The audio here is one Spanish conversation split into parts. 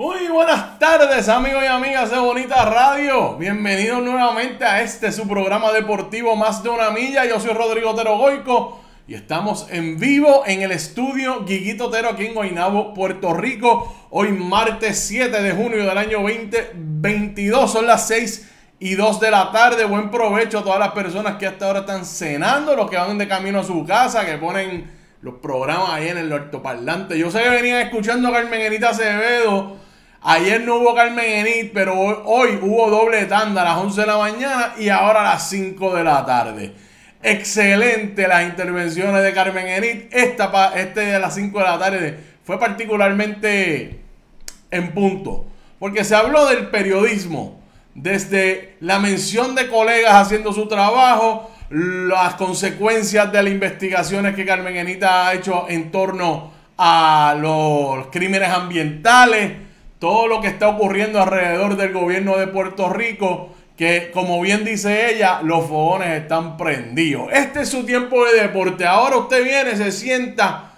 ¡Uy! buenas tardes amigos y amigas de Bonita Radio. Bienvenidos nuevamente a este su programa deportivo Más de una milla. Yo soy Rodrigo Otero Goico y estamos en vivo en el estudio Guiguito Otero aquí en Guaynabo, Puerto Rico. Hoy martes 7 de junio del año 2022. Son las 6 y 2 de la tarde. Buen provecho a todas las personas que hasta ahora están cenando, los que van de camino a su casa, que ponen los programas ahí en el altoparlante. Yo sé que venían escuchando a Carmen Acevedo Ayer no hubo Carmen Enid, pero hoy, hubo doble tanda a las 11 de la mañana y ahora a las 5 de la tarde. Excelente las intervenciones de Carmen Enid. Esta, este de las 5 de la tarde fue particularmente en punto, porque se habló del periodismo, desde la mención de colegas haciendo su trabajo, las consecuencias de las investigaciones que Carmen Enid ha hecho en torno a los crímenes ambientales todo lo que está ocurriendo alrededor del gobierno de Puerto Rico, que como bien dice ella, los fogones están prendidos. Este es su tiempo de deporte. Ahora usted viene, se sienta,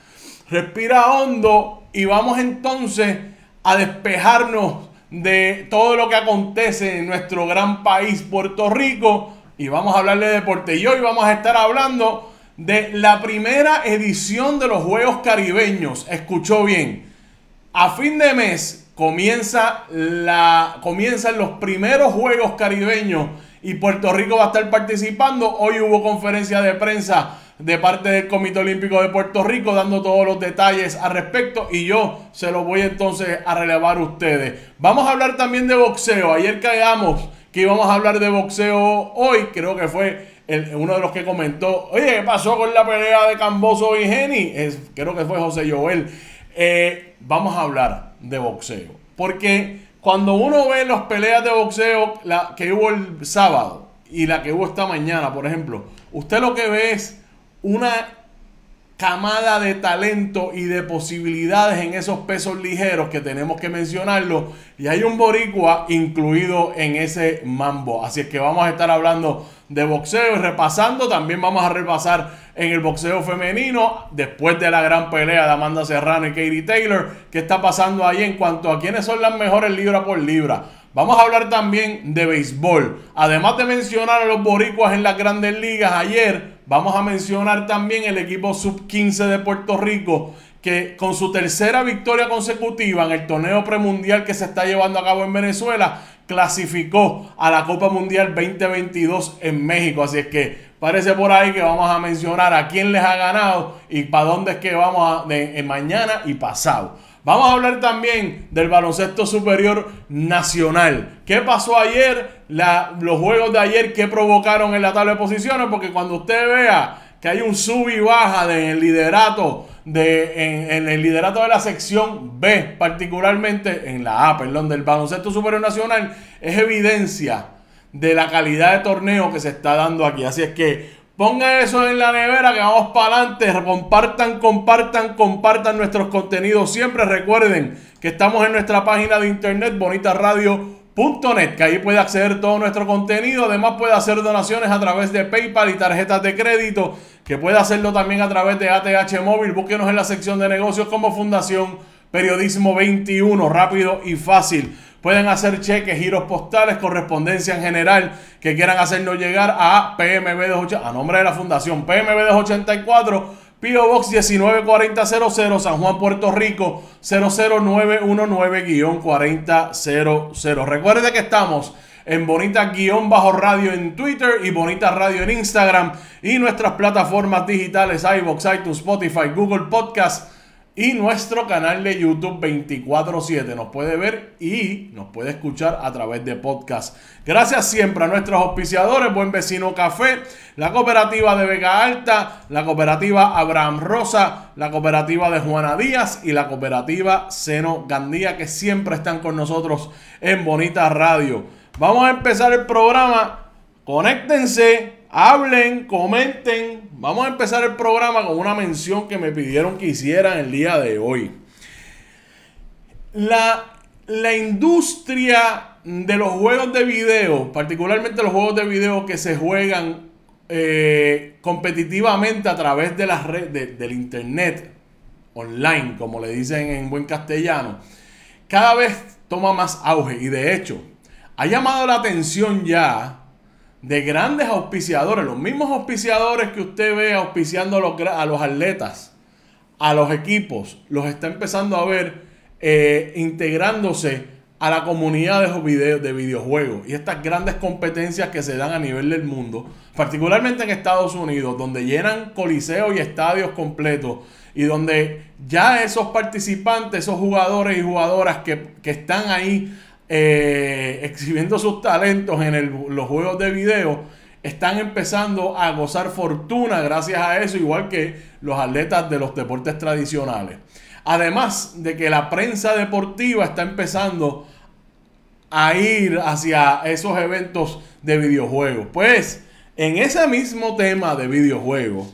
respira hondo y vamos entonces a despejarnos de todo lo que acontece en nuestro gran país, Puerto Rico, y vamos a hablar de deporte. Y hoy vamos a estar hablando de la primera edición de los Juegos Caribeños. Escuchó bien. A fin de mes comienza la, comienzan los primeros Juegos Caribeños y Puerto Rico va a estar participando. Hoy hubo conferencia de prensa de parte del Comité Olímpico de Puerto Rico dando todos los detalles al respecto y yo se los voy entonces a relevar a ustedes. Vamos a hablar también de boxeo. Ayer caíamos que íbamos a hablar de boxeo hoy, creo que fue uno de los que comentó, oye, ¿qué pasó con la pelea de Camboso y Geni? creo que fue José Joel. Eh, vamos a hablar de boxeo. Porque cuando uno ve las peleas de boxeo, la que hubo el sábado y la que hubo esta mañana, por ejemplo, usted lo que ve es una camada de talento y de posibilidades en esos pesos ligeros que tenemos que mencionarlo. Y hay un boricua incluido en ese mambo. Así es que vamos a estar hablando de boxeo y repasando. También vamos a repasar en el boxeo femenino después de la gran pelea de Amanda Serrano y Katie Taylor. ¿Qué está pasando ahí en cuanto a quiénes son las mejores libra por libra? Vamos a hablar también de béisbol. Además de mencionar a los boricuas en las grandes ligas ayer, vamos a mencionar también el equipo sub-15 de Puerto Rico, que con su tercera victoria consecutiva en el torneo premundial que se está llevando a cabo en Venezuela, clasificó a la Copa Mundial 2022 en México. Así es que parece por ahí que vamos a mencionar a quién les ha ganado y para dónde es que vamos a, mañana y pasado. Vamos a hablar también del baloncesto superior nacional. ¿Qué pasó ayer? La, los juegos de ayer, que provocaron en la tabla de posiciones? Porque cuando usted vea que hay un sub y baja de, liderato, de, en, el liderato de la sección B, particularmente en la A, perdón, del baloncesto superior nacional, es evidencia de la calidad de torneo que se está dando aquí. Así es que Pongan eso en la nevera que vamos para adelante. Compartan, compartan, compartan nuestros contenidos. Siempre recuerden que estamos en nuestra página de internet bonitaradio.net que ahí puede acceder todo nuestro contenido. Además puede hacer donaciones a través de PayPal y tarjetas de crédito, que puede hacerlo también a través de ATH Móvil. Búsquenos en la sección de negocios como Fundación Periodismo 21, rápido y fácil. Pueden hacer cheques, giros postales, correspondencia en general que quieran hacernos llegar a PMB 284, a nombre de la Fundación PMB 284. Pio Box 19400 San Juan, Puerto Rico 00919-4000. Recuerde que estamos en Bonita-Radio bajo en Twitter y Bonita Radio en Instagram y nuestras plataformas digitales iBox, iTunes, Spotify, Google Podcast y nuestro canal de YouTube 24/7. Nos puede ver y nos puede escuchar a través de podcast. Gracias siempre a nuestros auspiciadores, Buen Vecino Café, la cooperativa de Vega Alta, la cooperativa Abraham Rosa, la cooperativa de Juana Díaz y la cooperativa Seno Gandía, que siempre están con nosotros en Bonita Radio. Vamos a empezar el programa. Conéctense Hablen, comenten. Vamos a empezar el programa con una mención que me pidieron que hiciera el día de hoy. La, industria de los juegos de video, particularmente los juegos de video que se juegan eh, competitivamente a través de las redes del internet online, como le dicen en buen castellano, cada vez toma más auge y de hecho ha llamado la atención ya de grandes auspiciadores, los mismos auspiciadores que usted ve auspiciando a los, a los atletas, a los equipos, los está empezando a ver eh, integrándose a la comunidad de, de videojuegos y estas grandes competencias que se dan a nivel del mundo, particularmente en Estados Unidos, donde llenan coliseos y estadios completos y donde ya esos participantes, esos jugadores y jugadoras que, que están ahí eh, exhibiendo sus talentos en los juegos de video, están empezando a gozar fortuna gracias a eso, igual que los atletas de los deportes tradicionales. Además de que la prensa deportiva está empezando a ir hacia esos eventos de videojuegos. Pues en ese mismo tema de videojuegos,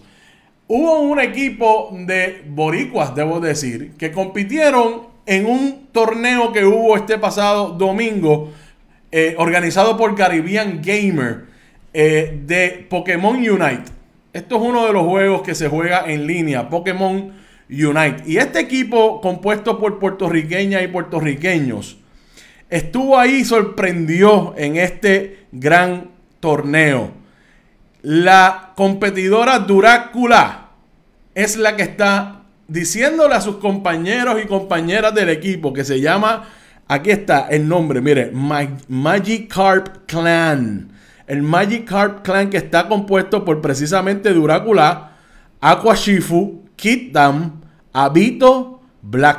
hubo un equipo de boricuas, debo decir, que compitieron en un torneo que hubo este pasado domingo, eh, organizado por Caribbean Gamer, eh, de Pokémon Unite. Esto es uno de los juegos que se juega en línea, Pokémon Unite. Y este equipo, compuesto por puertorriqueñas y puertorriqueños, estuvo ahí y sorprendió en este gran torneo. La competidora Durácula es la que está diciéndole a sus compañeros y compañeras del equipo que se llama, aquí está el nombre, mire, Magic Magikarp Clan. El Magic Magikarp Clan que está compuesto por precisamente Duracula, Aquashifu, Kid Dam, Abito,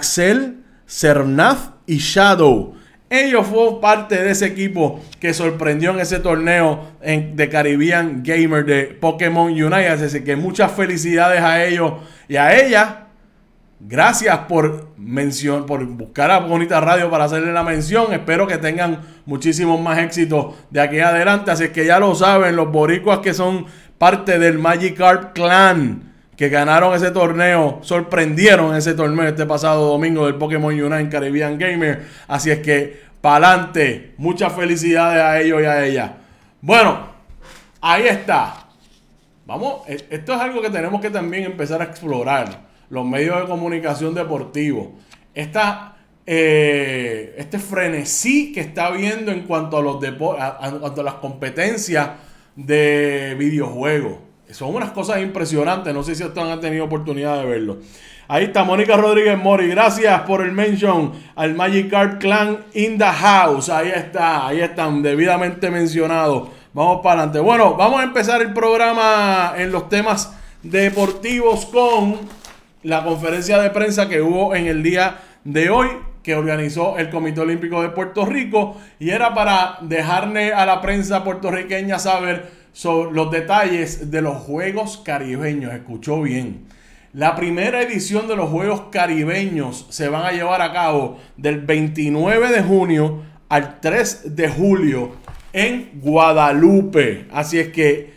Cell Cernath y Shadow. Ellos fueron parte de ese equipo que sorprendió en ese torneo en, de Caribbean Gamer de Pokémon United... Así que muchas felicidades a ellos y a ellas Gracias por mención, por buscar a Bonita Radio para hacerle la mención. Espero que tengan muchísimos más éxitos de aquí adelante. Así que ya lo saben, los boricuas que son parte del Magic Clan que ganaron ese torneo, sorprendieron ese torneo este pasado domingo del Pokémon Unite Caribbean Gamer. Así es que, pa'lante, muchas felicidades a ellos y a ella. Bueno, ahí está. Vamos, e-, esto es algo que tenemos que también empezar a explorar los medios de comunicación deportivos, eh, este frenesí que está viendo en cuanto a, las competencias de videojuegos. Son unas cosas impresionantes. No sé si ustedes han tenido oportunidad de verlo. Ahí está Mónica Rodríguez Mori. Gracias por el mention al Magic Card Clan in the house. Ahí está, ahí están, debidamente mencionados. Vamos para adelante. Bueno, vamos a empezar el programa en los temas deportivos con la conferencia de prensa que hubo en el día de hoy que organizó el Comité Olímpico de Puerto Rico y era para dejarle a la prensa puertorriqueña saber sobre los detalles de los Juegos Caribeños. Escuchó bien. La primera edición de los Juegos Caribeños se van a llevar a cabo del 29 de junio al 3 de julio en Guadalupe. Así es que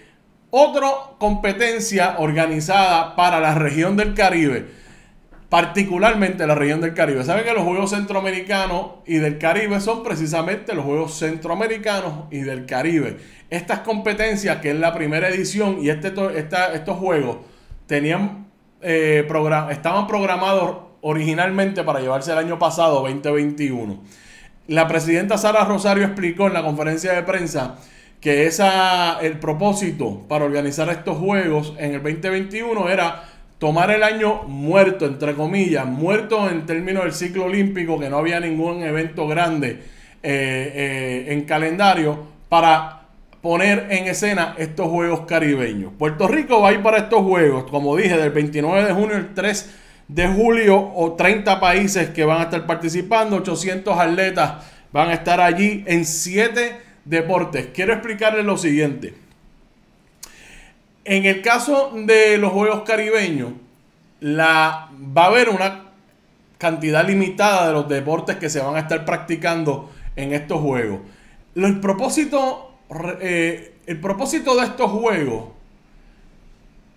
otra competencia organizada para la región del Caribe, particularmente la región del Caribe. Saben que los Juegos Centroamericanos y del Caribe son precisamente los Juegos Centroamericanos y del Caribe. Estas competencias, que es la primera edición y este, estos juegos, tenían, eh, estaban programados originalmente para llevarse el año pasado, 2021. La presidenta Sara Rosario explicó en la conferencia de prensa que esa, el propósito para organizar estos juegos en el 2021 era tomar el año muerto, entre comillas, muerto en términos del ciclo olímpico, que no había ningún evento grande eh, eh, en calendario, para poner en escena estos Juegos Caribeños. Puerto Rico va a ir para estos Juegos, como dije, del 29 de junio al 3 de julio, o 30 países que van a estar participando, 800 atletas van a estar allí en 7 deportes, quiero explicarles lo siguiente. En el caso de los Juegos Caribeños, la, va a haber una cantidad limitada de los deportes que se van a estar practicando en estos juegos. El propósito, eh, el propósito de estos juegos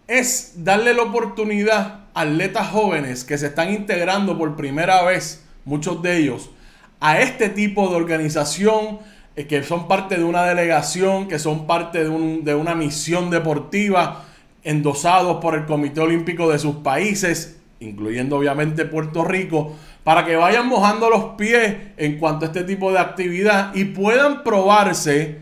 es darle la oportunidad a atletas jóvenes que se están integrando por primera vez, muchos de ellos, a este tipo de organización, eh, que son parte de una delegación, que son parte de, una misión deportiva, endosados por el Comité Olímpico de sus países, incluyendo obviamente Puerto Rico, para que vayan mojando los pies en cuanto a este tipo de actividad y puedan probarse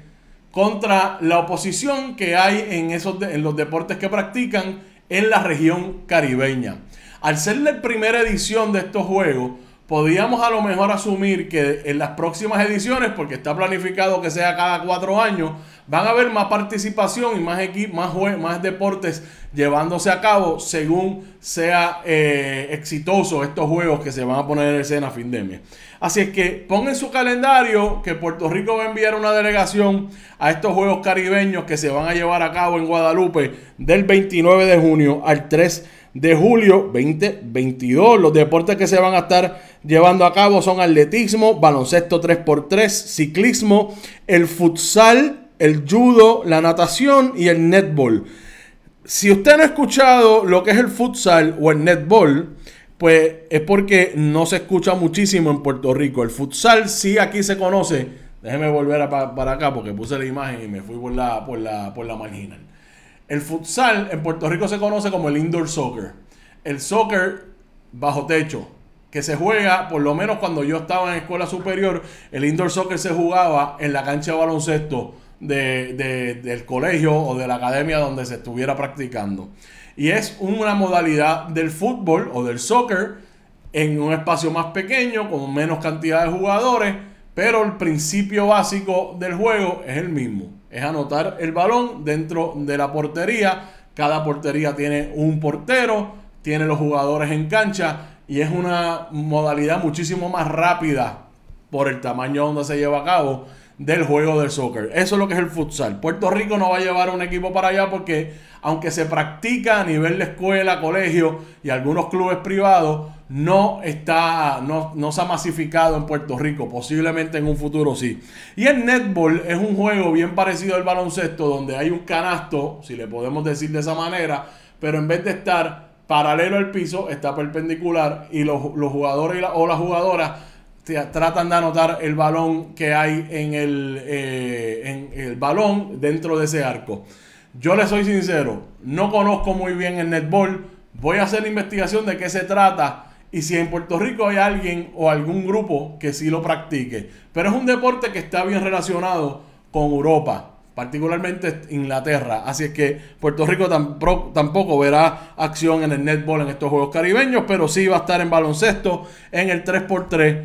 contra la oposición que hay en, esos en los deportes que practican en la región caribeña. Al ser la primera edición de estos Juegos, Podríamos a lo mejor asumir que en las próximas ediciones, porque está planificado que sea cada cuatro años, van a haber más participación y más equipos, más más deportes llevándose a cabo según sea eh, exitoso estos juegos que se van a poner en escena a fin de mes. Así es que pongan su calendario que Puerto Rico va a enviar una delegación a estos juegos caribeños que se van a llevar a cabo en Guadalupe del 29 de junio al 3 de julio 2022. Los deportes que se van a estar llevando a cabo son atletismo, baloncesto 3x3, ciclismo, el futsal, el judo, la natación y el netball. Si usted no ha escuchado lo que es el futsal o el netball, pues es porque no se escucha muchísimo en Puerto Rico. El futsal sí aquí se conoce. Déjeme volver para acá porque puse la imagen y me fui por la, por la, por la marginal. El futsal en Puerto Rico se conoce como el indoor soccer. El soccer bajo techo que se juega, por lo menos cuando yo estaba en escuela superior, el indoor soccer se jugaba en la cancha de baloncesto del colegio o de la academia donde se estuviera practicando. Y es una modalidad del fútbol o del soccer en un espacio más pequeño, con menos cantidad de jugadores, pero el principio básico del juego es el mismo. Es anotar el balón dentro de la portería. Cada portería tiene un portero, tiene los jugadores en cancha y es una modalidad muchísimo más rápida por el tamaño donde se lleva a cabo del juego del soccer. Eso es lo que es el futsal. Puerto Rico no va a llevar un equipo para allá porque aunque se practica a nivel de escuela, colegio y algunos clubes privados, no está no, no se ha masificado en Puerto Rico, posiblemente en un futuro sí. Y el netball es un juego bien parecido al baloncesto donde hay un canasto, si le podemos decir de esa manera, pero en vez de estar paralelo al piso, está perpendicular y los, jugadores o las jugadoras tratan de anotar el balón que hay en el, eh, en el balón dentro de ese arco. Yo le soy sincero, no conozco muy bien el netball, voy a hacer investigación de qué se trata y si en Puerto Rico hay alguien o algún grupo que sí lo practique. Pero es un deporte que está bien relacionado con Europa particularmente Inglaterra. Así es que Puerto Rico tampoco verá acción en el netball en estos Juegos Caribeños, pero sí va a estar en baloncesto, en el 3x3,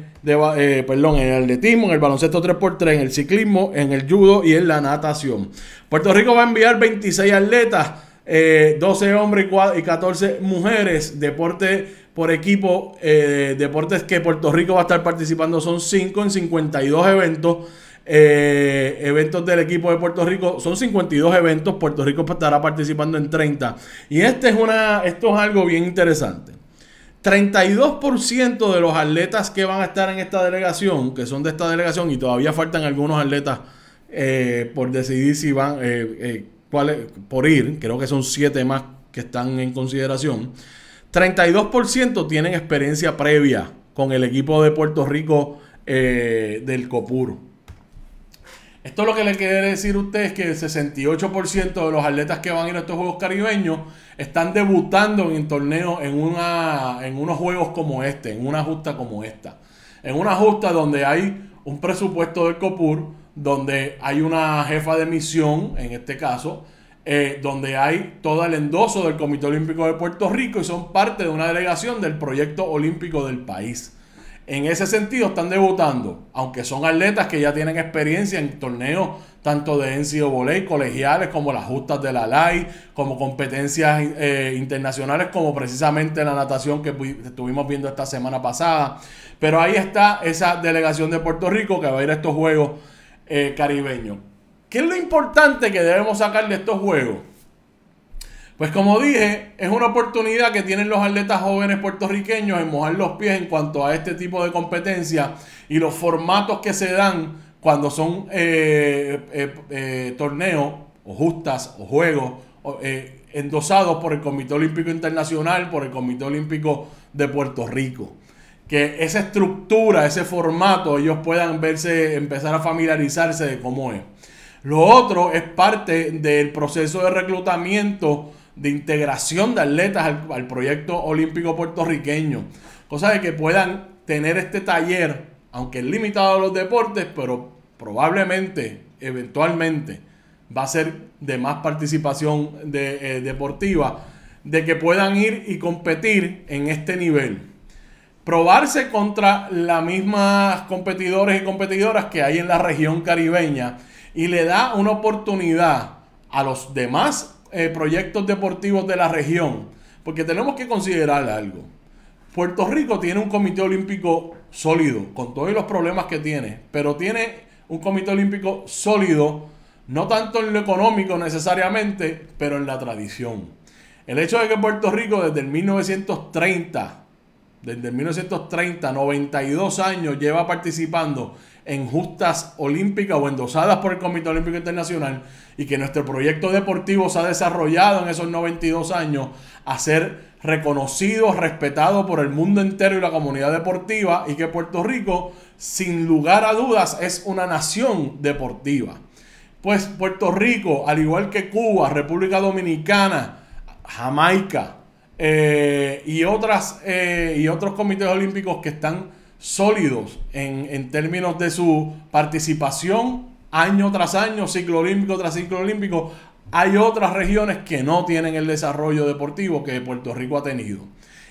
eh, perdón, en el atletismo, en el baloncesto 3x3, en el ciclismo, en el judo y en la natación. Puerto Rico va a enviar 26 atletas, 12 eh, hombres y 14 mujeres, deporte por equipo, eh, deportes que Puerto Rico va a estar participando son 5 en 52 eventos. Eh, eventos del equipo de Puerto Rico. Son 52 eventos, Puerto Rico estará participando en 30. Y este es una, esto es algo bien interesante. 32% de los atletas que van a estar en esta delegación, que son de esta delegación, y todavía faltan algunos atletas eh, por decidir si van, eh, eh por ir, creo que son 7 más que están en consideración. 32% tienen experiencia previa con el equipo de Puerto Rico del Copuro esto lo que le quiere decir a usted es que el 68% de los atletas que van a ir a estos Juegos Caribeños están debutando en torneos, en, una, en unos juegos como este, en una justa como esta. En una justa donde hay un presupuesto del COPUR, donde hay una jefa de misión, en este caso, eh, donde hay todo el endoso del Comité Olímpico de Puerto Rico y son parte de una delegación del proyecto olímpico del país en ese sentido están debutando, aunque son atletas que ya tienen experiencia en torneos tanto de volei, colegiales, como las justas de la LAI, como competencias eh, internacionales, como precisamente la natación que estuvimos viendo esta semana pasada. Pero ahí está esa delegación de Puerto Rico que va a ir a estos Juegos eh, Caribeños. ¿Qué es lo importante que debemos sacar de estos Juegos? Pues como dije, es una oportunidad que tienen los atletas jóvenes puertorriqueños en mojar los pies en cuanto a este tipo de competencia y los formatos que se dan cuando son eh, eh, eh, torneos o justas o juegos endosados por el Comité Olímpico Internacional, por el Comité Olímpico de Puerto Rico. Que esa estructura, ese formato, ellos puedan verse, empezar a familiarizarse de cómo es. Lo otro es parte del proceso de reclutamiento de integración de atletas al, proyecto olímpico puertorriqueño. Cosa de que puedan tener este taller, aunque es limitado a los deportes, pero probablemente, eventualmente, va a ser de más participación de, eh, deportiva, de que puedan ir y competir en este nivel. Probarse contra las mismas competidores y competidoras que hay en la región caribeña y le da una oportunidad a los demás eh, proyectos deportivos de la región. Porque tenemos que considerar algo. Puerto Rico tiene un comité olímpico sólido, con todos los problemas que tiene, pero tiene un comité olímpico sólido, no tanto en lo económico necesariamente, pero en la tradición. El hecho de que Puerto Rico desde el 1930, desde el 1930, 92 años lleva participando en justas olímpicas o endosadas por el Comité Olímpico Internacional y que nuestro proyecto deportivo se ha desarrollado en esos 92 años a ser reconocido, respetado por el mundo entero y la comunidad deportiva y que Puerto Rico, sin lugar a dudas, es una nación deportiva. Pues Puerto Rico, al igual que Cuba, República Dominicana, Jamaica eh, y, otras, eh, y otros comités olímpicos que están sólidos en, términos de su participación año tras año, ciclo olímpico tras ciclo olímpico. Hay otras regiones que no tienen el desarrollo deportivo que Puerto Rico ha tenido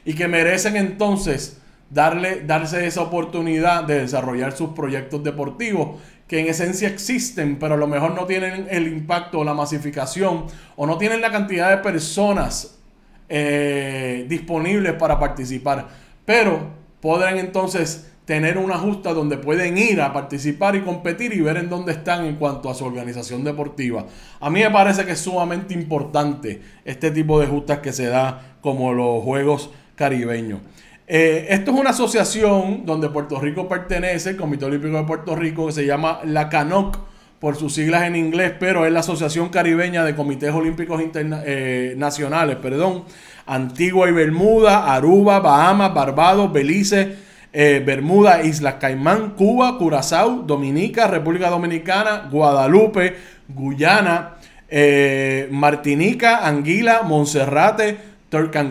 y que merecen entonces darle, darse esa oportunidad de desarrollar sus proyectos deportivos que en esencia existen, pero a lo mejor no tienen el impacto o la masificación o no tienen la cantidad de personas eh, disponibles para participar. Pero podrán entonces tener una justa donde pueden ir a participar y competir y ver en dónde están en cuanto a su organización deportiva. A mí me parece que es sumamente importante este tipo de justas que se da como los Juegos Caribeños. Eh, esto es una asociación donde Puerto Rico pertenece, el Comité Olímpico de Puerto Rico, que se llama la CANOC por sus siglas en inglés, pero es la Asociación Caribeña de Comités Olímpicos eh, Nacionales, perdón. Antigua y Bermuda, Aruba, Bahamas, Barbados, Belice, eh, Bermuda, Islas Caimán, Cuba, Curazao, Dominica, República Dominicana, Guadalupe, Guyana, eh, Martinica, Anguila, Monserrate,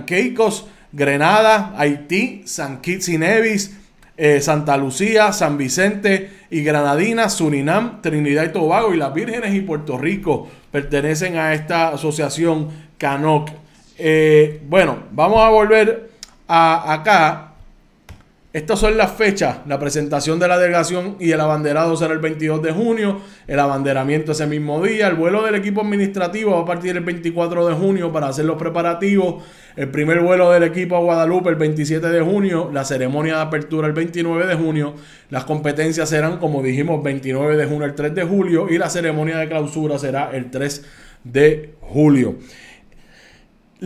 Caicos, Grenada, Haití, San Kitts y Nevis, eh, Santa Lucía, San Vicente y Granadina, Surinam, Trinidad y Tobago y las Vírgenes y Puerto Rico pertenecen a esta asociación CANOC. Eh, bueno, vamos a volver a acá. Estas son las fechas. La presentación de la delegación y el abanderado será el 22 de junio. El abanderamiento ese mismo día. El vuelo del equipo administrativo va a partir el 24 de junio para hacer los preparativos. El primer vuelo del equipo a Guadalupe el 27 de junio. La ceremonia de apertura el 29 de junio. Las competencias serán, como dijimos, 29 de junio el 3 de julio. Y la ceremonia de clausura será el 3 de julio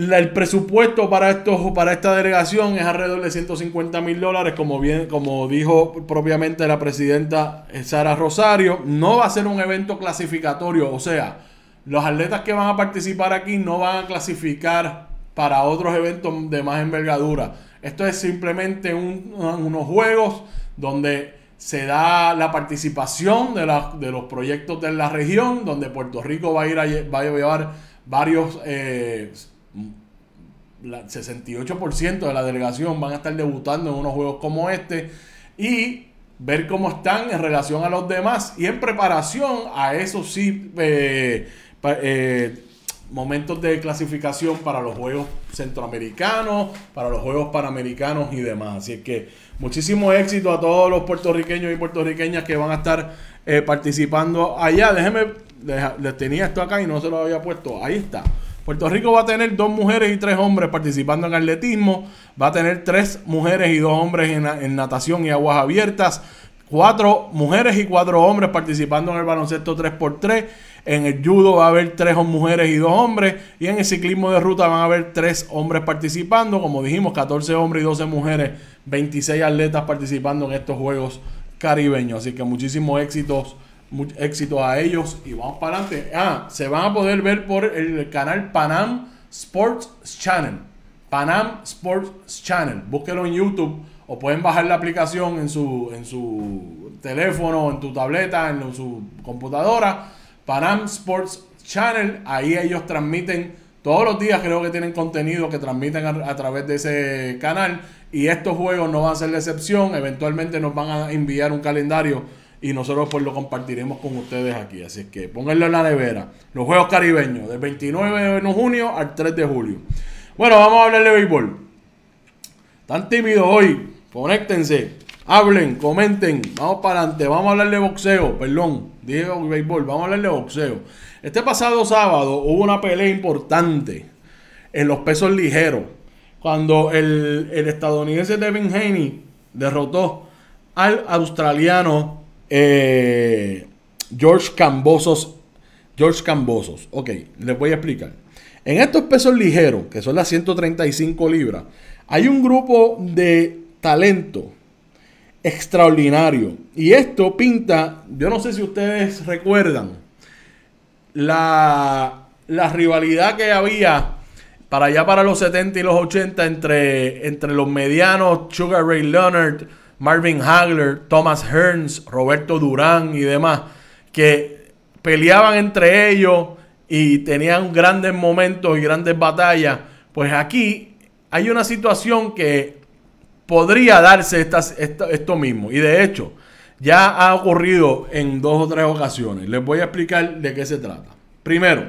el presupuesto para, para esta delegación es alrededor de 150 mil dólares, como, bien, como dijo propiamente la presidenta Sara Rosario. No va a ser un evento clasificatorio, o sea, los atletas que van a participar aquí no van a clasificar para otros eventos de más envergadura. Esto es simplemente unos juegos donde se da la participación de, de, los proyectos de la región, donde Puerto Rico va a, ir llevar varios eh, 68% de la delegación van a estar debutando en unos juegos como este y ver cómo están en relación a los demás y en preparación a esos sí, eh, eh, momentos de clasificación para los Juegos Centroamericanos, para los Juegos Panamericanos y demás. Así que muchísimo éxito a todos los puertorriqueños y puertorriqueñas que van a estar eh, participando allá. Déjenme, les tenía esto acá y no se lo había puesto. Ahí está. Puerto Rico va a tener dos mujeres y tres hombres participando en atletismo, va a tener tres mujeres y dos hombres en, natación y aguas abiertas, cuatro mujeres y cuatro hombres participando en el baloncesto 3x3, en el judo va a haber tres mujeres y dos hombres y en el ciclismo de ruta van a haber tres hombres participando, como dijimos, 14 hombres y 12 mujeres, 26 atletas participando en estos Juegos Caribeños, así que muchísimos éxitos mucho éxito a ellos y vamos para adelante. Ah, se van a poder ver por el canal Panam Sports Channel. Panam Sports Channel. Búsquelo en YouTube o pueden bajar la aplicación en su, en su teléfono, en tu tableta, en su computadora. Panam Sports Channel. Ahí ellos transmiten todos los días. Creo que tienen contenido que transmiten a, a través de ese canal. Y estos juegos no van a ser la excepción. Eventualmente nos van a enviar un calendario y nosotros pues lo compartiremos con ustedes aquí. Así que pónganle en la nevera. Los Juegos Caribeños, del 29 de junio al 3 de julio. Bueno, vamos a hablar de béisbol. Están tímidos hoy. Conéctense, hablen, comenten. Vamos para adelante. Vamos a hablar de boxeo. Perdón, dije béisbol. Vamos a hablar de boxeo. Este pasado sábado hubo una pelea importante en los pesos ligeros. Cuando el, el estadounidense Devin Haney derrotó al australiano eh, George Cambosos. George Cambosos. Ok, les voy a explicar. En estos pesos ligeros, que son las 135 libras, hay un grupo de talento extraordinario. Y esto pinta, yo no sé si ustedes recuerdan, la, rivalidad que había para allá para los 70 y los 80 entre, entre los medianos Sugar Ray Leonard, Marvin Hagler, Thomas Hearns, Roberto Durán y demás, que peleaban entre ellos y tenían grandes momentos y grandes batallas, pues aquí hay una situación que podría darse esto mismo. Y de hecho, ya ha ocurrido en dos o tres ocasiones. Les voy a explicar de qué se trata. Primero,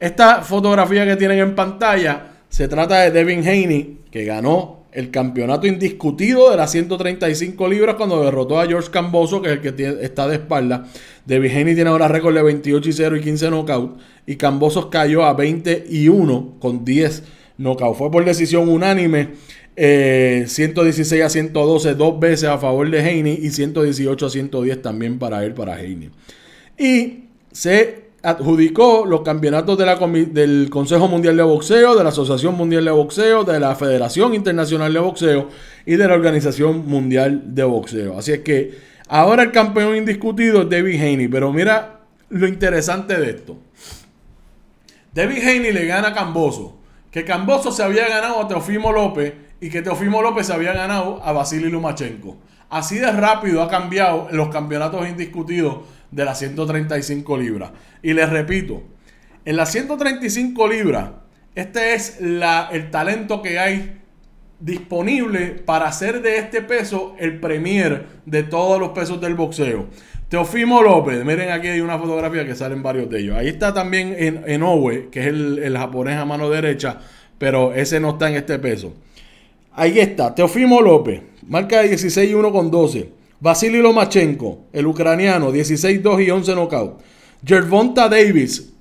esta fotografía que tienen en pantalla se trata de Devin Haney, que ganó el campeonato indiscutido de las 135 libras cuando derrotó a George Camboso, que es el que está de espalda. De Vigeni tiene ahora récord de 28 y 0 y 15 knockout. Y Camboso cayó a 21 con 10 knockout. Fue por decisión unánime. 116 eh, a 112 dos veces a favor de Haney y 118 a 110 también para él, para Haney. Y se adjudicó los campeonatos de la del Consejo Mundial de Boxeo, de la Asociación Mundial de Boxeo, de la Federación Internacional de Boxeo y de la Organización Mundial de Boxeo. Así es que ahora el campeón indiscutido es David Haney, pero mira lo interesante de esto. David Haney le gana a Camboso, que Camboso se había ganado a Teofimo López y que Teofimo López se había ganado a Vasily Lumachenko. Así de rápido ha cambiado los campeonatos indiscutidos de las 135 libras. Y les repito, en las 135 libras, este es la, el talento que hay disponible para hacer de este peso el premier de todos los pesos del boxeo. Teofimo López, miren aquí hay una fotografía que salen varios de ellos. Ahí está también en, Owe, que es el, el japonés a mano derecha, pero ese no está en este peso. Ahí está, Teofimo López, marca de 16 1 con 12. Vasily Lomachenko, el ucraniano, 16-2 y 11 nocaut. Gervonta Davis,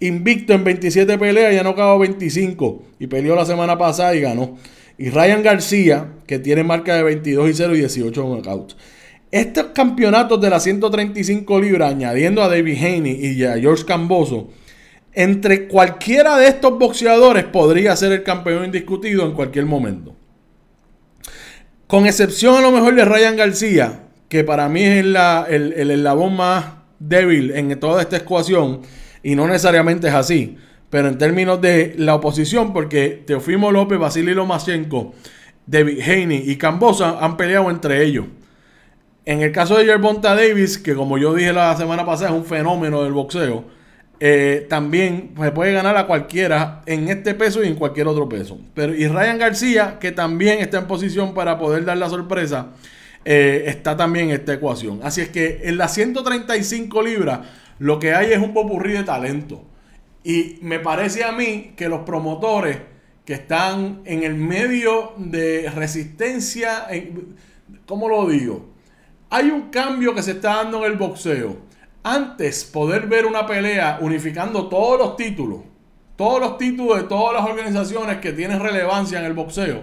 invicto en 27 peleas y ha knockado 25 y peleó la semana pasada y ganó. Y Ryan García, que tiene marca de 22 0 y 18 knockouts. Estos campeonatos de las 135 libras, añadiendo a David Haney y a George Camboso, entre cualquiera de estos boxeadores podría ser el campeón indiscutido en cualquier momento. Con excepción a lo mejor de Ryan García, que para mí es el, eslabón más débil en toda esta ecuación, y no necesariamente es así, pero en términos de la oposición, porque Teofimo López, Vasily Lomachenko, David Haney y Cambosa han peleado entre ellos. En el caso de Yerbonta Davis, que como yo dije la semana pasada es un fenómeno del boxeo, eh, también se puede ganar a cualquiera en este peso y en cualquier otro peso. Pero, y Ryan García, que también está en posición para poder dar la sorpresa, eh, está también en esta ecuación. Así es que en las 135 libras lo que hay es un popurrí de talento. Y me parece a mí que los promotores que están en el medio de resistencia, ¿cómo lo digo? Hay un cambio que se está dando en el boxeo antes poder ver una pelea unificando todos los títulos, todos los títulos de todas las organizaciones que tienen relevancia en el boxeo,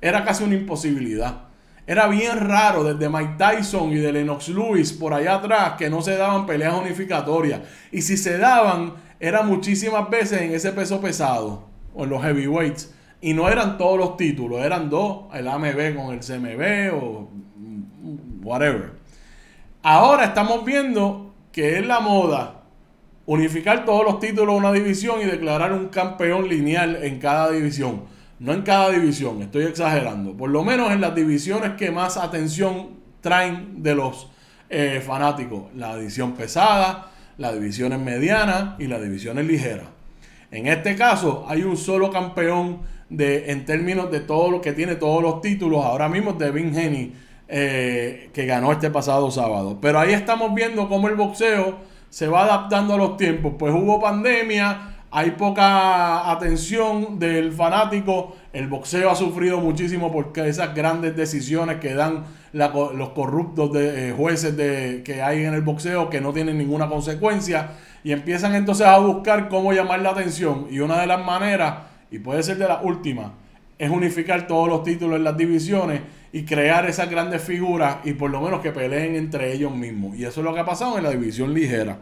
era casi una imposibilidad. Era bien raro desde Mike Tyson y de Lennox Lewis por allá atrás que no se daban peleas unificatorias. Y si se daban, era muchísimas veces en ese peso pesado o en los heavyweights. Y no eran todos los títulos, eran dos, el AMB con el CMB o whatever. Ahora estamos viendo que es la moda, unificar todos los títulos de una división y declarar un campeón lineal en cada división. No en cada división, estoy exagerando. Por lo menos en las divisiones que más atención traen de los eh, fanáticos. La división pesada, la división mediana y la división ligera. En este caso hay un solo campeón de, en términos de todo lo que tiene todos los títulos. Ahora mismo de Devin eh, que ganó este pasado sábado. Pero ahí estamos viendo cómo el boxeo se va adaptando a los tiempos. Pues hubo pandemia, hay poca atención del fanático. El boxeo ha sufrido muchísimo porque esas grandes decisiones que dan los corruptos de, eh, jueces que hay en el boxeo que no tienen ninguna consecuencia y empiezan entonces a buscar cómo llamar la atención. Y una de las maneras, y puede ser de la última es unificar todos los títulos en las divisiones y crear esas grandes figuras y por lo menos que peleen entre ellos mismos. Y eso es lo que ha pasado en la división ligera.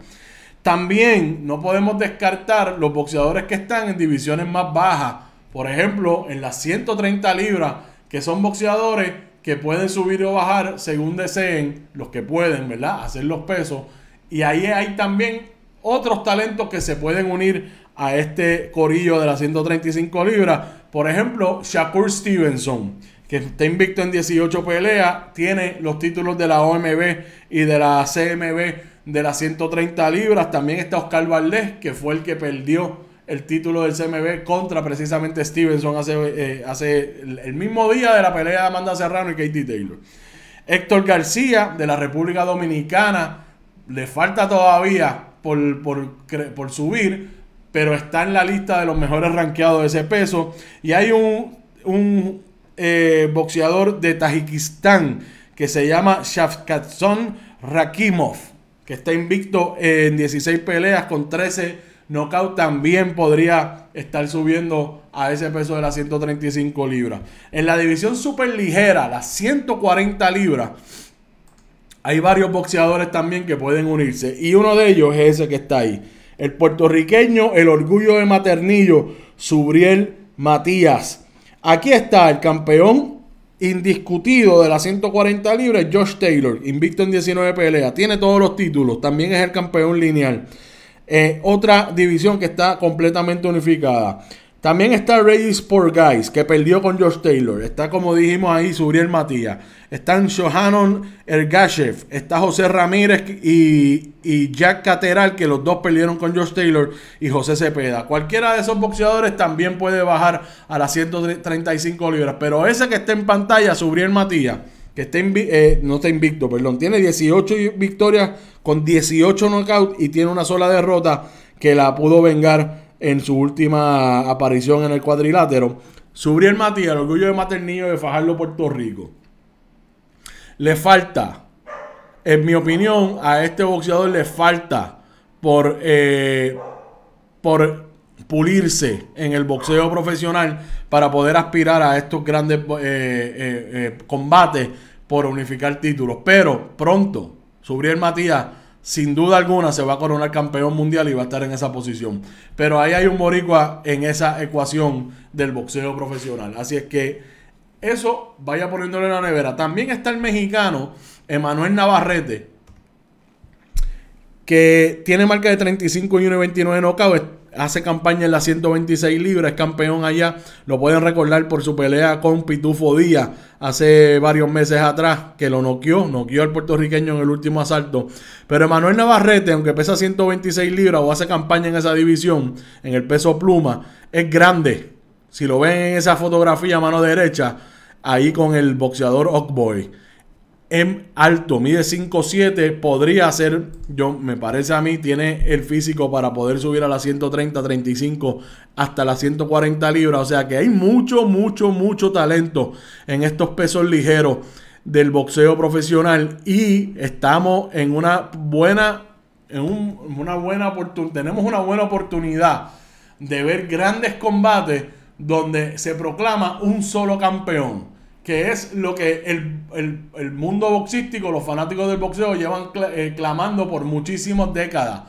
También no podemos descartar los boxeadores que están en divisiones más bajas. Por ejemplo, en las 130 libras, que son boxeadores que pueden subir o bajar según deseen, los que pueden, ¿verdad? Hacer los pesos. Y ahí hay también otros talentos que se pueden unir a este corillo de las 135 libras. Por ejemplo, Shakur Stevenson, que está invicto en 18 peleas, tiene los títulos de la OMB y de la CMB de las 130 libras. También está Oscar Valdés, que fue el que perdió el título del CMB contra precisamente Stevenson hace, eh, hace el mismo día de la pelea de Amanda Serrano y Katie Taylor. Héctor García de la República Dominicana le falta todavía por, por, por subir, pero está en la lista de los mejores ranqueados de ese peso. Y hay un, eh, boxeador de Tajikistán que se llama Shafkatson Rakimov, que está invicto en 16 peleas con 13 knockouts. También podría estar subiendo a ese peso de las 135 libras. En la división super ligera, las 140 libras. Hay varios boxeadores también que pueden unirse. Y uno de ellos es ese que está ahí el puertorriqueño, el orgullo de Maternillo, Subriel Matías. Aquí está el campeón indiscutido de la 140 libras, Josh Taylor, invicto en 19 peleas, tiene todos los títulos, también es el campeón lineal. Eh, otra división que está completamente unificada. También está Ready por Guys, que perdió con George Taylor. Está, como dijimos ahí, Subriel Matías. Están Johanon Ergashev. Está José Ramírez y, y, Jack Cateral, que los dos perdieron con George Taylor y José Cepeda. Cualquiera de esos boxeadores también puede bajar a las 135 libras. Pero ese que está en pantalla, Subriel Matías, que está eh, no está invicto, perdón. Tiene 18 victorias con 18 knockouts y tiene una sola derrota que la pudo vengar en su última aparición en el cuadrilátero. Subriel Matías, el orgullo de Maternillo de Fajardo, Puerto Rico. Le falta, en mi opinión, a este boxeador le falta por, eh, por pulirse en el boxeo profesional para poder aspirar a estos grandes eh, eh, combates por unificar títulos. Pero pronto, Subriel Matías sin duda alguna se va a coronar campeón mundial y va a estar en esa posición. Pero ahí hay un boricua en esa ecuación del boxeo profesional. Así es que eso vaya poniéndole en la nevera. También está el mexicano Emanuel Navarrete, que tiene marca de 35 y 1 29 nocauts hace campaña en la 126 libras, es campeón allá. Lo pueden recordar por su pelea con Pitufo Díaz hace varios meses atrás, que lo noqueó, noqueó al puertorriqueño en el último asalto. Pero Emanuel Navarrete, aunque pesa 126 libras o hace campaña en esa división, en el peso pluma, es grande. Si lo ven en esa fotografía mano derecha, ahí con el boxeador Ockboy en alto, mide 5'7, podría ser, yo me parece a mí, tiene el físico para poder subir a las 130, 35, hasta las 140 libras. O sea que hay mucho, mucho, mucho talento en estos pesos ligeros del boxeo profesional y estamos en una buena, en una buena oportunidad, tenemos una buena oportunidad de ver grandes combates donde se proclama un solo campeón que es lo que el, mundo boxístico, los fanáticos del boxeo llevan eh, clamando por muchísimas décadas.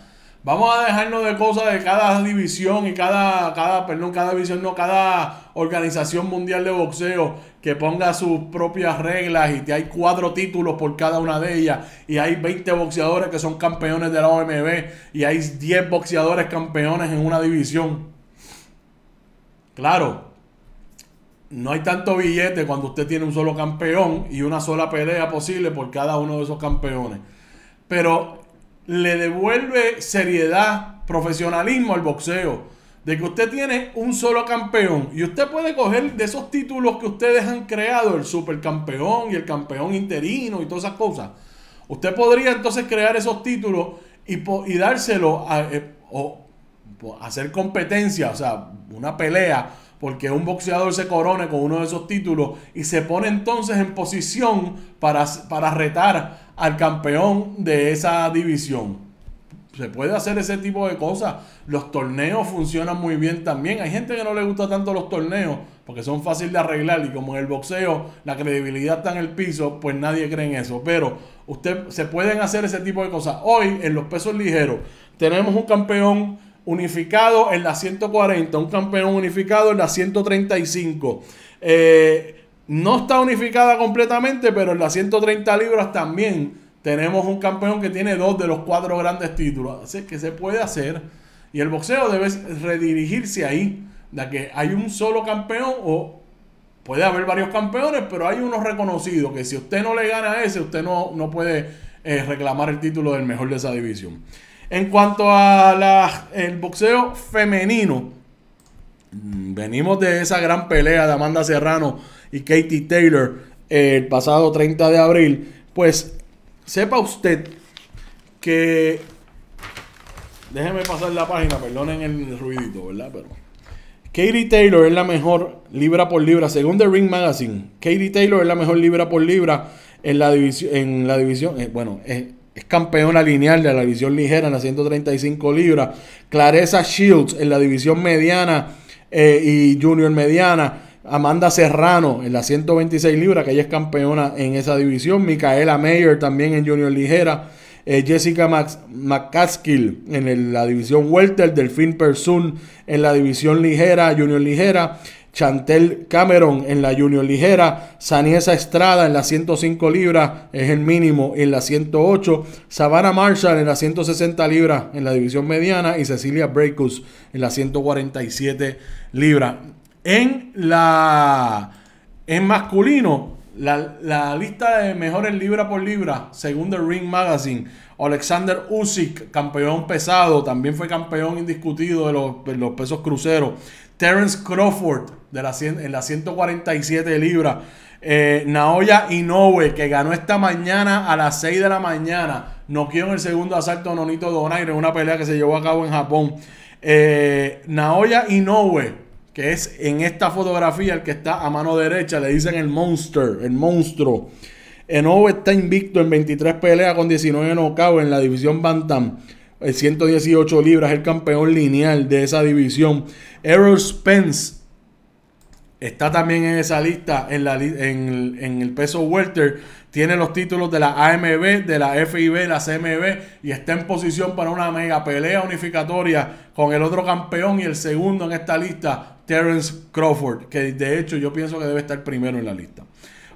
Vamos a dejarnos de cosas de cada división y cada, cada, perdón, cada división, no, cada organización mundial de boxeo que ponga sus propias reglas y que hay cuatro títulos por cada una de ellas y hay 20 boxeadores que son campeones de la OMB y hay 10 boxeadores campeones en una división. Claro, no hay tanto billete cuando usted tiene un solo campeón y una sola pelea posible por cada uno de esos campeones. Pero le devuelve seriedad, profesionalismo al boxeo. De que usted tiene un solo campeón y usted puede coger de esos títulos que ustedes han creado, el supercampeón y el campeón interino y todas esas cosas. Usted podría entonces crear esos títulos y, y dárselo a, eh, o hacer competencia, o sea, una pelea porque un boxeador se corone con uno de esos títulos y se pone entonces en posición para, para retar al campeón de esa división se puede hacer ese tipo de cosas. Los torneos funcionan muy bien también. Hay gente que no le gusta tanto los torneos porque son fáciles de arreglar y como en el boxeo la credibilidad está en el piso, pues nadie cree en eso. Pero usted se pueden hacer ese tipo de cosas. Hoy en los pesos ligeros tenemos un campeón unificado en la 140, un campeón unificado en la 135. Eh, no está unificada completamente, pero en la 130 libras también tenemos un campeón que tiene dos de los cuatro grandes títulos. Así que se puede hacer. Y el boxeo debe redirigirse ahí, de que hay un solo campeón o puede haber varios campeones, pero hay unos reconocidos que si usted no le gana a ese, usted no, no puede eh, reclamar el título del mejor de esa división. En cuanto al boxeo femenino, mm, venimos de esa gran pelea de Amanda Serrano y Katie Taylor eh, el pasado 30 de abril. Pues sepa usted que. Déjeme pasar la página, perdonen el ruidito, ¿verdad? Pero. Katie Taylor es la mejor libra por libra. Según The Ring Magazine, Katie Taylor es la mejor libra por libra en la, división en la división. Eh, bueno, es eh, es campeona lineal de la división ligera en las 135 libras. Clareza Shields en la división mediana eh, y junior mediana. Amanda Serrano en las 126 libras, que ella es campeona en esa división. Micaela Mayer también en junior ligera. Eh, Jessica Max, McCaskill en la división welter. Delfín Persun en la división ligera, junior ligera. Chantel Cameron en la Junior Ligera, Saniesa Estrada en la 105 libras, es el mínimo en la 108, Savannah Marshall en la 160 libras en la división mediana y Cecilia Breakus en la 147 libras. En la en masculino, la, lista de mejores libra por libra, según The Ring Magazine, Alexander Usyk, campeón pesado, también fue campeón indiscutido de los, de los pesos cruceros. Terence Crawford de la, en la 147 libras. Eh, Naoya Inoue, que ganó esta mañana a las 6 de la mañana. quiero en el segundo asalto a Nonito Donaire en una pelea que se llevó a cabo en Japón. Eh, Naoya Inoue, que es en esta fotografía el que está a mano derecha, le dicen el monster, el monstruo. Inoue está invicto en 23 peleas con 19 nocauts en la división Bantam. 118 libras, el campeón lineal de esa división. Errol Spence está también en esa lista, en, el peso welter. Tiene los títulos de la AMB, de la FIB, la CMB y está en posición para una mega pelea unificatoria con el otro campeón y el segundo en esta lista, Terence Crawford, que de hecho yo pienso que debe estar primero en la lista.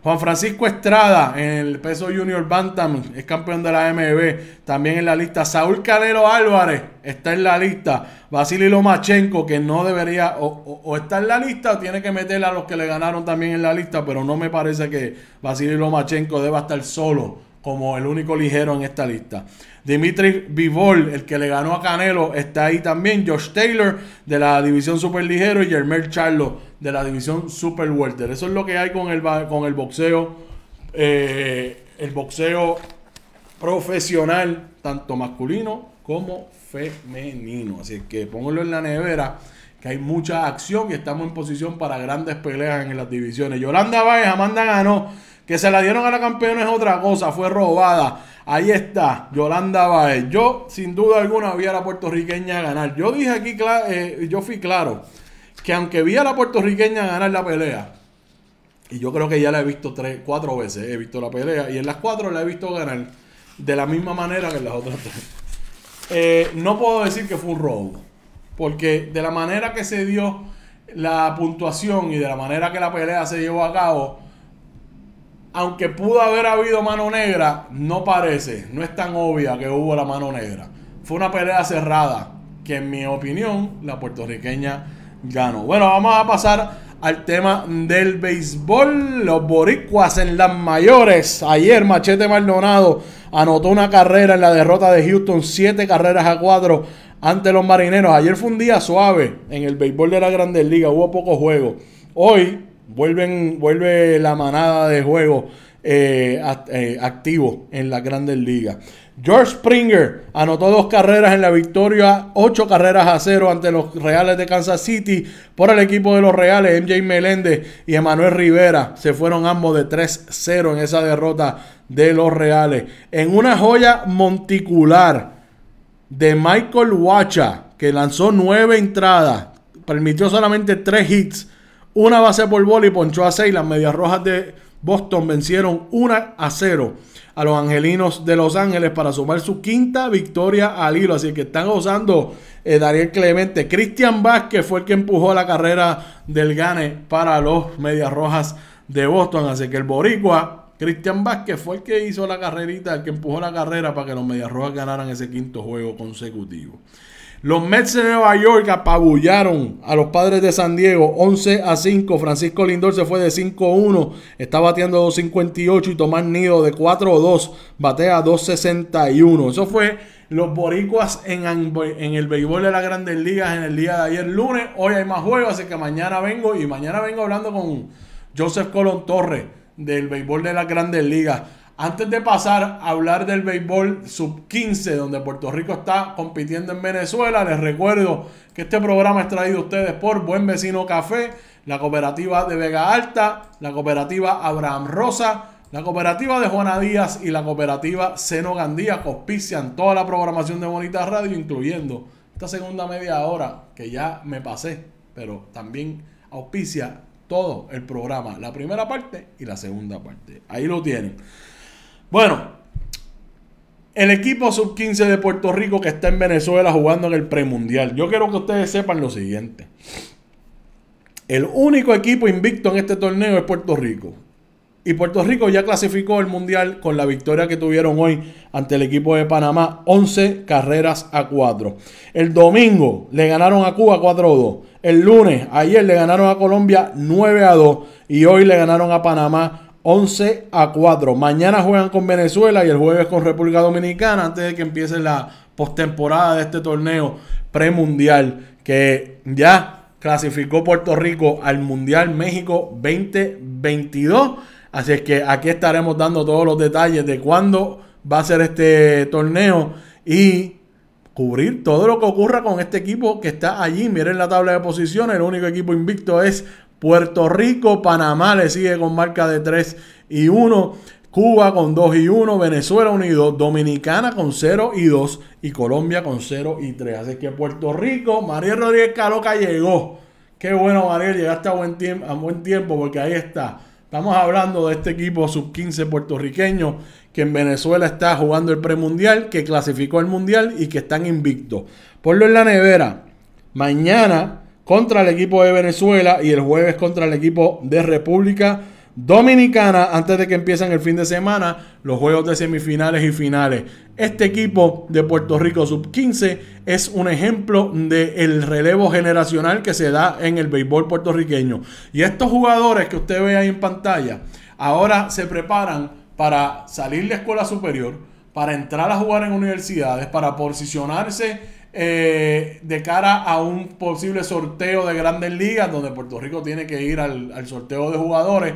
Juan Francisco Estrada en el peso junior bantam es campeón de la MB, también en la lista. Saúl Calero Álvarez está en la lista. Vasily Lomachenko que no debería o, está en la lista o tiene que meter a los que le ganaron también en la lista, pero no me parece que Vasily Lomachenko deba estar solo como el único ligero en esta lista. Dimitri Bivol. el que le ganó a Canelo, está ahí también. Josh Taylor de la división super ligero. y Jermel Charlo de la división super welter. Eso es lo que hay con el, con el boxeo, eh, el boxeo profesional, tanto masculino como femenino. Así que pónganlo en la nevera que hay mucha acción y estamos en posición para grandes peleas en las divisiones. Yolanda Baez, Amanda ganó que se la dieron a la campeona es otra cosa, fue robada. Ahí está, Yolanda Baez. Yo, sin duda alguna, vi a la puertorriqueña ganar. Yo dije aquí, eh, yo fui claro, que aunque vi a la puertorriqueña ganar la pelea, y yo creo que ya la he visto tres, cuatro veces, he visto la pelea, y en las cuatro la he visto ganar de la misma manera que en las otras tres. Eh, no puedo decir que fue un robo, porque de la manera que se dio la puntuación y de la manera que la pelea se llevó a cabo, aunque pudo haber habido mano negra, no parece, no es tan obvia que hubo la mano negra. Fue una pelea cerrada que en mi opinión la puertorriqueña ganó. Bueno, vamos a pasar al tema del béisbol. Los boricuas en las mayores. Ayer Machete Maldonado anotó una carrera en la derrota de Houston, siete carreras a cuatro ante los marineros. Ayer fue un día suave en el béisbol de la Grandes Liga... hubo pocos juegos. Hoy Vuelven, vuelve la manada de juego eh, eh, activo en las grandes ligas. George Springer anotó dos carreras en la victoria, ocho carreras a cero ante los Reales de Kansas City por el equipo de los Reales. MJ Meléndez y Emanuel Rivera se fueron ambos de 3-0 en esa derrota de los Reales. En una joya monticular de Michael Wacha, que lanzó nueve entradas, permitió solamente tres hits una base por boli y ponchó a seis. Las Medias Rojas de Boston vencieron 1 a 0 a los Angelinos de Los Ángeles para sumar su quinta victoria al hilo. Así que están gozando eh, Daniel Clemente. Cristian Vázquez fue el que empujó la carrera del Gane para los Medias Rojas de Boston. Así que el Boricua Cristian Vázquez fue el que hizo la carrerita, el que empujó la carrera para que los Medias Rojas ganaran ese quinto juego consecutivo. Los Mets de Nueva York apabullaron a los padres de San Diego 11 a 5. Francisco Lindor se fue de 5-1. Está bateando 2.58 y Tomás Nido de 4-2. Batea 2.61. Eso fue los boricuas en, en el béisbol de las grandes ligas en el día de ayer lunes. Hoy hay más juegos, así que mañana vengo y mañana vengo hablando con Joseph Colón Torres del béisbol de las grandes ligas. Antes de pasar a hablar del béisbol sub-15, donde Puerto Rico está compitiendo en Venezuela, les recuerdo que este programa es traído a ustedes por Buen Vecino Café, la cooperativa de Vega Alta, la cooperativa Abraham Rosa, la cooperativa de Juana Díaz y la cooperativa Seno Gandía auspician toda la programación de Bonita Radio, incluyendo esta segunda media hora que ya me pasé, pero también auspicia todo el programa, la primera parte y la segunda parte. Ahí lo tienen. Bueno, el equipo sub-15 de Puerto Rico que está en Venezuela jugando en el premundial. Yo quiero que ustedes sepan lo siguiente. El único equipo invicto en este torneo es Puerto Rico. Y Puerto Rico ya clasificó el mundial con la victoria que tuvieron hoy ante el equipo de Panamá, 11 carreras a 4. El domingo le ganaron a Cuba 4-2. El lunes, ayer le ganaron a Colombia 9 a 2 y hoy le ganaron a Panamá 11 a 4. Mañana juegan con Venezuela y el jueves con República Dominicana antes de que empiece la postemporada de este torneo premundial que ya clasificó Puerto Rico al Mundial México 2022. Así es que aquí estaremos dando todos los detalles de cuándo va a ser este torneo y cubrir todo lo que ocurra con este equipo que está allí. Miren la tabla de posiciones, el único equipo invicto es Puerto Rico, Panamá le sigue con marca de 3 y 1. Cuba con 2 y 1, Venezuela unido, Dominicana con 0 y 2 y Colombia con 0 y 3. Así que Puerto Rico, Mariel Rodríguez Caloca llegó. Qué bueno, Mariel, llegaste a buen, tiempo, a buen tiempo porque ahí está. Estamos hablando de este equipo sub-15 puertorriqueño que en Venezuela está jugando el premundial, que clasificó el mundial y que están invictos. Ponlo en la nevera. Mañana contra el equipo de Venezuela y el jueves contra el equipo de República Dominicana antes de que empiecen el fin de semana los juegos de semifinales y finales. Este equipo de Puerto Rico sub-15 es un ejemplo del el relevo generacional que se da en el béisbol puertorriqueño. Y estos jugadores que usted ve ahí en pantalla ahora se preparan para salir de escuela superior, para entrar a jugar en universidades, para posicionarse eh, de cara a un posible sorteo de grandes ligas, donde Puerto Rico tiene que ir al, sorteo de jugadores.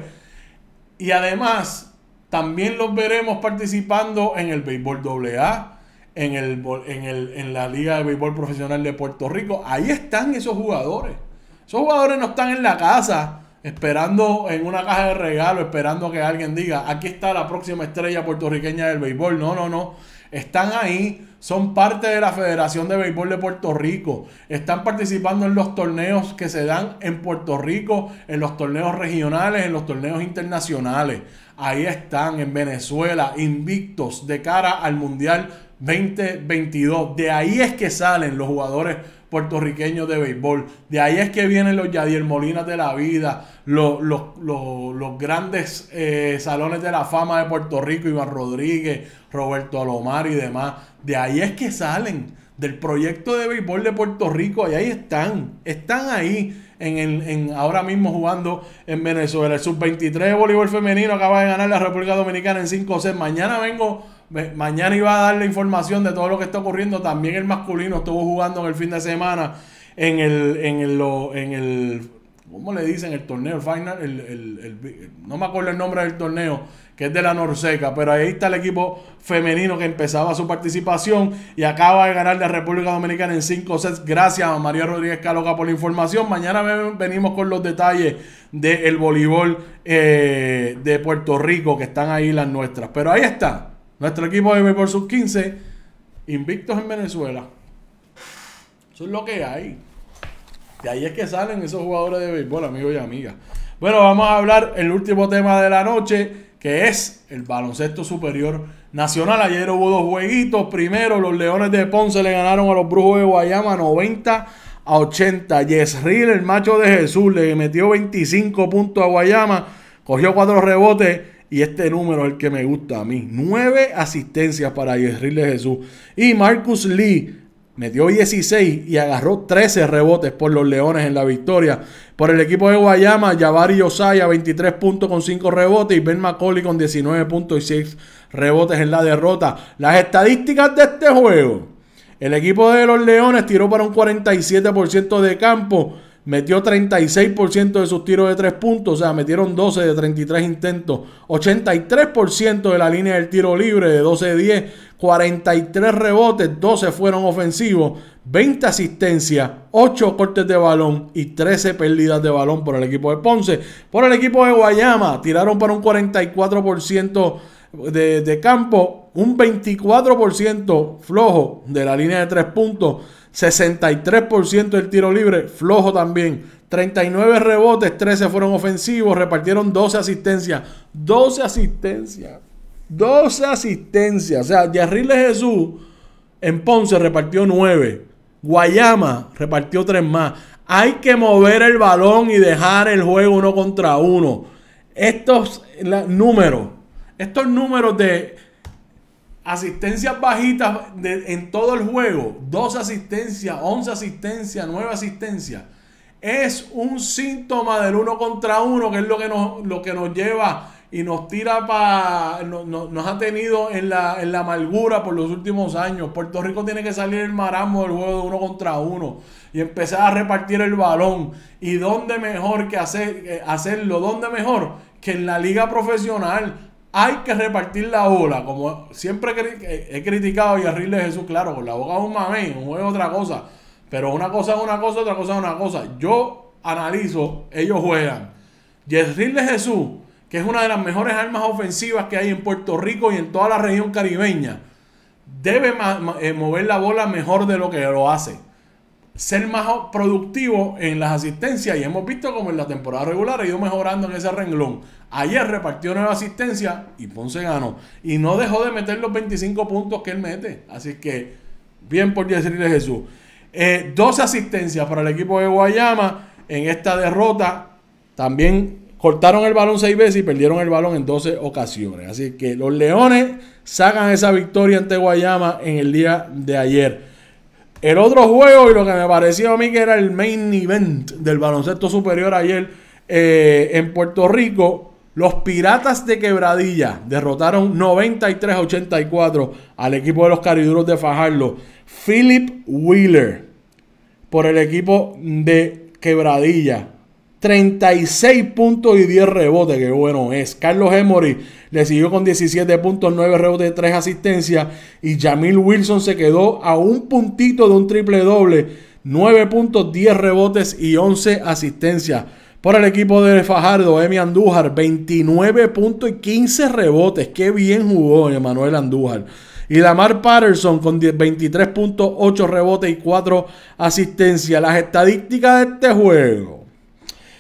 Y además, también los veremos participando en el béisbol AA, en, el, en, en la Liga de Béisbol Profesional de Puerto Rico. Ahí están esos jugadores. Esos jugadores no están en la casa esperando en una caja de regalo, esperando a que alguien diga, aquí está la próxima estrella puertorriqueña del béisbol. No, no, no. Están ahí son parte de la Federación de Béisbol de Puerto Rico, están participando en los torneos que se dan en Puerto Rico, en los torneos regionales, en los torneos internacionales. Ahí están en Venezuela, invictos de cara al Mundial 2022. De ahí es que salen los jugadores puertorriqueños de béisbol. De ahí es que vienen los Yadier Molinas de la vida, los, los, los, los grandes eh, salones de la fama de Puerto Rico, Iván Rodríguez, Roberto Alomar y demás. De ahí es que salen del proyecto de béisbol de Puerto Rico y ahí están, están ahí. En, en, ahora mismo jugando en Venezuela. El sub-23 de voleibol femenino acaba de ganar la República Dominicana en 5 6 Mañana vengo Mañana iba a dar la información de todo lo que está ocurriendo. También el masculino estuvo jugando en el fin de semana en el, en el, en el ¿cómo le dicen? El torneo, el final, el, no me acuerdo el nombre del torneo, que es de la Norseca, pero ahí está el equipo femenino que empezaba su participación y acaba de ganar la República Dominicana en 5 sets. Gracias a María Rodríguez Caloca por la información. Mañana venimos con los detalles del voleibol eh, de Puerto Rico, que están ahí las nuestras. Pero ahí está. Nuestro equipo de por sus 15, invictos en Venezuela. Eso es lo que hay. De ahí es que salen esos jugadores de béisbol, amigos y amigas. Bueno, vamos a hablar el último tema de la noche, que es el baloncesto superior nacional. Ayer hubo dos jueguitos. Primero, los Leones de Ponce le ganaron a los Brujos de Guayama 90 a 80. Yesril, el macho de Jesús, le metió 25 puntos a Guayama, cogió cuatro rebotes y este número es el que me gusta a mí. Nueve asistencias para Yerril de Jesús. Y Marcus Lee metió 16 y agarró 13 rebotes por los Leones en la victoria. Por el equipo de Guayama, Yavari Osaya 23 puntos con 5 rebotes y Ben McCauley con 19 puntos y 6 rebotes en la derrota. Las estadísticas de este juego. El equipo de los Leones tiró para un 47% de campo. Metió 36% de sus tiros de 3 puntos, o sea, metieron 12 de 33 intentos, 83% de la línea del tiro libre de 12 10, 43 rebotes, 12 fueron ofensivos, 20 asistencias, 8 cortes de balón y 13 pérdidas de balón por el equipo de Ponce. Por el equipo de Guayama, tiraron para un 44% de campo, un 24% flojo de la línea de 3 puntos. 63% del tiro libre, flojo también. 39 rebotes, 13 fueron ofensivos, repartieron 12 asistencias. 12 asistencias. 12 asistencias. O sea, Yarrile Jesús en Ponce repartió 9. Guayama repartió 3 más. Hay que mover el balón y dejar el juego uno contra uno. Estos números, estos números de asistencias bajitas de, en todo el juego, 2 asistencias, 11 asistencias, 9 asistencias, es un síntoma del uno contra uno, que es lo que nos, lo que nos lleva y nos tira para. nos ha tenido en la, en la amargura por los últimos años. Puerto Rico tiene que salir el maramo del juego de uno contra uno y empezar a repartir el balón. ¿Y dónde mejor que hacer, eh, hacerlo? ¿Dónde mejor? Que en la liga profesional hay que repartir la bola, como siempre eh, he criticado y a de Jesús, claro, con la boca es un mamé, un juego es otra cosa. Pero una cosa es una cosa, otra cosa es una cosa. Yo analizo, ellos juegan. Yerril de Jesús, que es una de las mejores armas ofensivas que hay en Puerto Rico y en toda la región caribeña, debe eh, mover la bola mejor de lo que lo hace ser más productivo en las asistencias y hemos visto como en la temporada regular ha ido mejorando en ese renglón. Ayer repartió nueva asistencia y Ponce ganó. Y no dejó de meter los 25 puntos que él mete. Así que, bien por decirle Jesús. Eh, asistencias para el equipo de Guayama en esta derrota. También cortaron el balón seis veces y perdieron el balón en 12 ocasiones. Así que los Leones sacan esa victoria ante Guayama en el día de ayer. El otro juego y lo que me pareció a mí que era el main event del baloncesto superior ayer eh, en Puerto Rico, los Piratas de Quebradilla derrotaron 93-84 al equipo de los Cariduros de Fajardo. Philip Wheeler por el equipo de Quebradilla. 36 puntos y 10 rebotes, que bueno es. Carlos Emory le siguió con 17 puntos, 9 rebotes, y 3 asistencias. Y Jamil Wilson se quedó a un puntito de un triple doble, 9 puntos, 10 rebotes y 11 asistencias. Por el equipo de Fajardo, Emi Andújar, 29 puntos y 15 rebotes. Que bien jugó Emanuel Andújar. Y Lamar Patterson con 23 puntos, rebotes y 4 asistencias. Las estadísticas de este juego.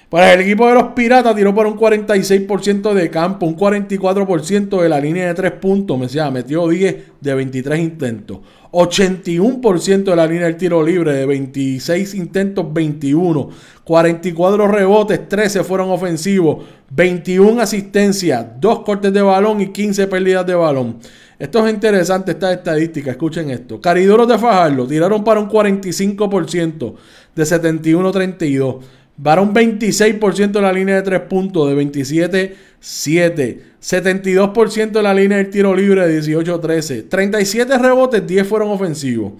Para el equipo de los Piratas tiró para un 46% de campo, un 44% de la línea de 3 puntos, me decía, metió 10 de 23 intentos. 81% de la línea del tiro libre, de 26 intentos, 21. 44 rebotes, 13 fueron ofensivos, 21 asistencias, 2 cortes de balón y 15 pérdidas de balón. Esto es interesante, esta estadística, escuchen esto. Cariduros de Fajardo tiraron para un 45% de 71-32. Barón 26% en la línea de 3 puntos, de 27, 7. 72% en la línea del tiro libre, de 18, 13. 37 rebotes, 10 fueron ofensivos.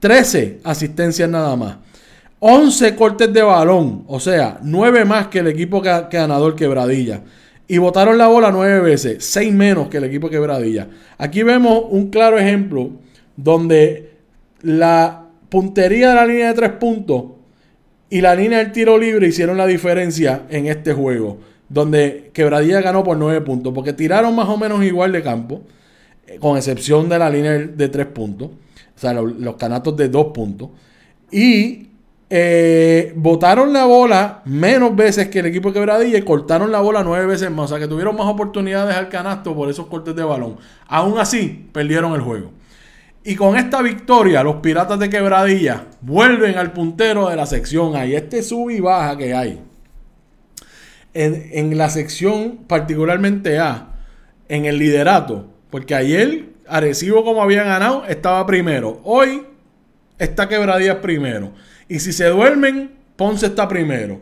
13 asistencias nada más. 11 cortes de balón, o sea, 9 más que el equipo que ganador quebradilla. Y botaron la bola 9 veces, 6 menos que el equipo quebradilla. Aquí vemos un claro ejemplo donde la puntería de la línea de 3 puntos y la línea del tiro libre hicieron la diferencia en este juego, donde Quebradilla ganó por 9 puntos, porque tiraron más o menos igual de campo, eh, con excepción de la línea de 3 puntos, o sea, los, canastos de 2 puntos, y eh, botaron la bola menos veces que el equipo de Quebradilla y cortaron la bola 9 veces más, o sea, que tuvieron más oportunidades al canasto por esos cortes de balón. Aún así, perdieron el juego. Y con esta victoria, los Piratas de Quebradilla vuelven al puntero de la sección A. Y este sub y baja que hay en, en la sección, particularmente A, en el liderato. Porque ayer, Arecibo, como habían ganado, estaba primero. Hoy está Quebradilla primero. Y si se duermen, Ponce está primero.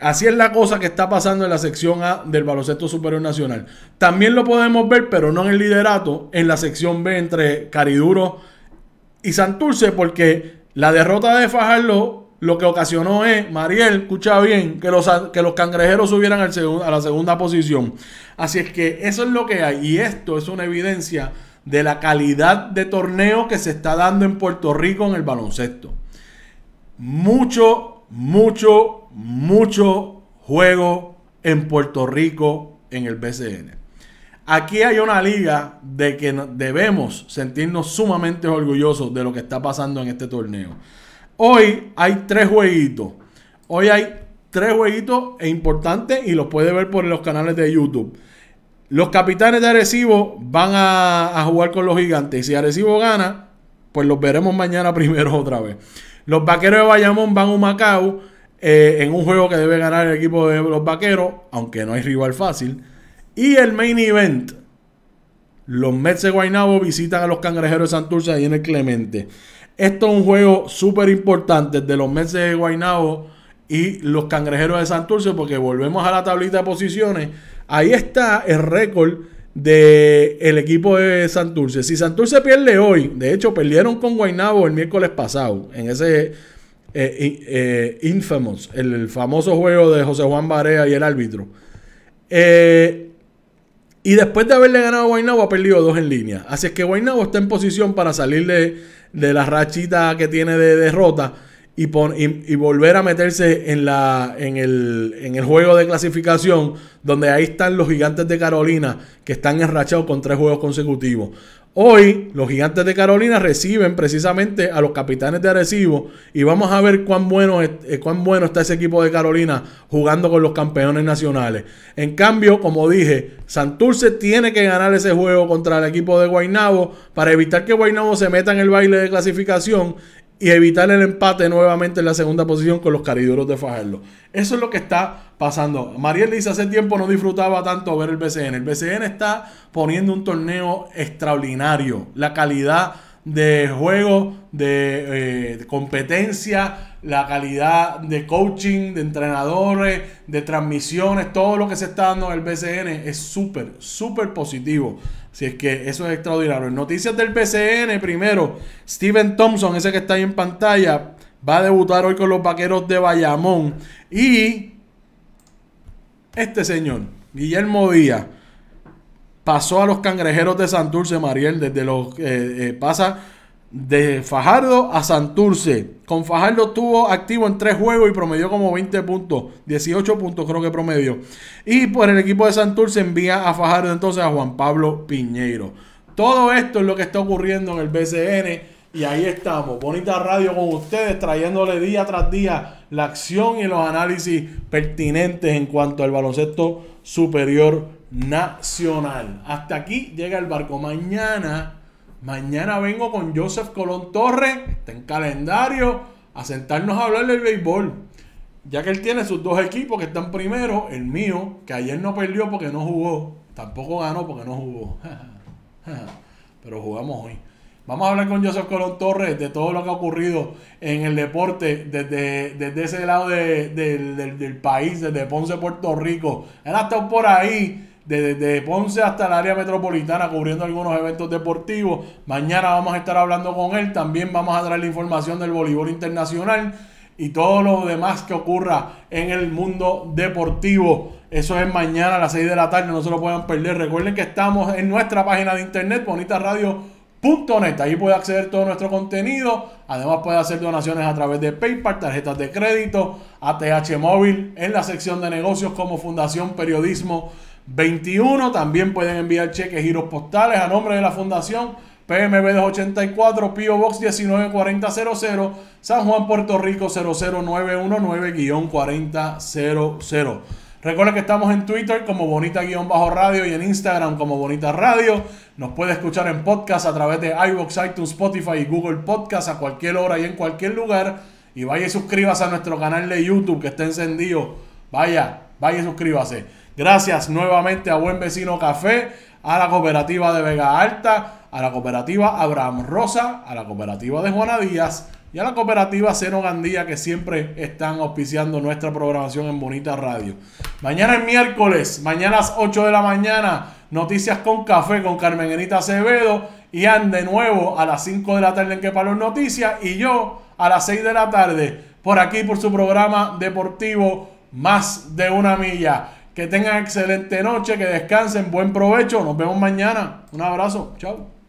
Así es la cosa que está pasando en la sección A del baloncesto superior nacional. También lo podemos ver, pero no en el liderato, en la sección B entre Cariduro y Santurce, porque la derrota de Fajardo lo que ocasionó es, Mariel, escucha bien, que los, que los cangrejeros subieran a la segunda posición. Así es que eso es lo que hay. Y esto es una evidencia de la calidad de torneo que se está dando en Puerto Rico en el baloncesto. Mucho mucho, mucho juego en Puerto Rico en el BCN. Aquí hay una liga de que debemos sentirnos sumamente orgullosos de lo que está pasando en este torneo. Hoy hay tres jueguitos. Hoy hay tres jueguitos e importantes y los puede ver por los canales de YouTube. Los capitanes de Arecibo van a, a jugar con los gigantes. Y si Arecibo gana, pues los veremos mañana primero otra vez. Los vaqueros de Bayamón van a un Macao eh, en un juego que debe ganar el equipo de los vaqueros, aunque no hay rival fácil. Y el main event. Los Mets de Guaynabo visitan a los cangrejeros de Santurce ahí en el Clemente. Esto es un juego súper importante de los Mets de Guaynabo y los cangrejeros de Santurce, porque volvemos a la tablita de posiciones. Ahí está el récord del el equipo de Santurce. Si Santurce pierde hoy, de hecho perdieron con Guainabo el miércoles pasado, en ese eh, eh infamous, el, famoso juego de José Juan Barea y el árbitro. Eh, y después de haberle ganado a Guaynabo, ha perdido dos en línea. Así es que Guaynabo está en posición para salir de, de la rachita que tiene de derrota y, y, volver a meterse en, la, en, el, en el juego de clasificación, donde ahí están los gigantes de Carolina, que están enrachados con tres juegos consecutivos. Hoy los gigantes de Carolina reciben precisamente a los capitanes de Arecibo y vamos a ver cuán bueno, eh, cuán bueno está ese equipo de Carolina jugando con los campeones nacionales. En cambio, como dije, Santurce tiene que ganar ese juego contra el equipo de Guaynabo para evitar que Guaynabo se meta en el baile de clasificación y evitar el empate nuevamente en la segunda posición con los cariduros de Fajardo. Eso es lo que está pasando. Mariel dice, hace tiempo no disfrutaba tanto ver el BCN. El BCN está poniendo un torneo extraordinario. La calidad de juego, de, eh, de competencia, la calidad de coaching, de entrenadores, de transmisiones, todo lo que se está dando en el BCN es súper, súper positivo. Si es que eso es extraordinario. Noticias del PCN primero. Steven Thompson, ese que está ahí en pantalla, va a debutar hoy con los vaqueros de Bayamón. Y este señor, Guillermo Díaz, pasó a los cangrejeros de Santurce, Mariel, desde los. Eh, eh, pasa de Fajardo a Santurce. Con Fajardo estuvo activo en tres juegos y promedió como 20 puntos, 18 puntos creo que promedió. Y por pues el equipo de Santurce envía a Fajardo entonces a Juan Pablo Piñeiro. Todo esto es lo que está ocurriendo en el BCN y ahí estamos, Bonita Radio con ustedes, trayéndole día tras día la acción y los análisis pertinentes en cuanto al baloncesto superior nacional. Hasta aquí llega el barco mañana Mañana vengo con Joseph Colón Torres, está en calendario, a sentarnos a hablar del béisbol. Ya que él tiene sus dos equipos que están primero, el mío, que ayer no perdió porque no jugó, tampoco ganó porque no jugó. Pero jugamos hoy. Vamos a hablar con Joseph Colón Torres de todo lo que ha ocurrido en el deporte desde, desde ese lado del, del país, desde Ponce, Puerto Rico. Él ha estado por ahí desde Ponce hasta el área metropolitana cubriendo algunos eventos deportivos. Mañana vamos a estar hablando con él. También vamos a traer la información del voleibol internacional y todo lo demás que ocurra en el mundo deportivo. Eso es mañana a las 6 de la tarde, no se lo puedan perder. Recuerden que estamos en nuestra página de internet, bonitaradio.net. Ahí puede acceder todo nuestro contenido. Además puede hacer donaciones a través de PayPal, tarjetas de crédito, ATH móvil, en la sección de negocios como Fundación Periodismo 21. También pueden enviar cheques, giros postales a nombre de la Fundación PMB 284, Pio Box 194000, San Juan, Puerto Rico 00919-4000. Recuerda que estamos en Twitter como Bonita-Radio bajo y en Instagram como Bonita Radio. Nos puede escuchar en podcast a través de iBox, iTunes, Spotify y Google Podcast a cualquier hora y en cualquier lugar. Y vaya y suscríbase a nuestro canal de YouTube que está encendido. Vaya, vaya y suscríbase. Gracias nuevamente a Buen Vecino Café, a la cooperativa de Vega Alta, a la cooperativa Abraham Rosa, a la cooperativa de Juana Díaz y a la cooperativa Seno Gandía que siempre están auspiciando nuestra programación en Bonita Radio. Mañana es miércoles, mañana a las 8 de la mañana, Noticias con Café con Carmen Enita Acevedo y ande de nuevo a las 5 de la tarde en Que Palos Noticias y yo a las 6 de la tarde por aquí por su programa deportivo Más de una Milla. Que tengan excelente noche, que descansen, buen provecho. Nos vemos mañana. Un abrazo. Chao.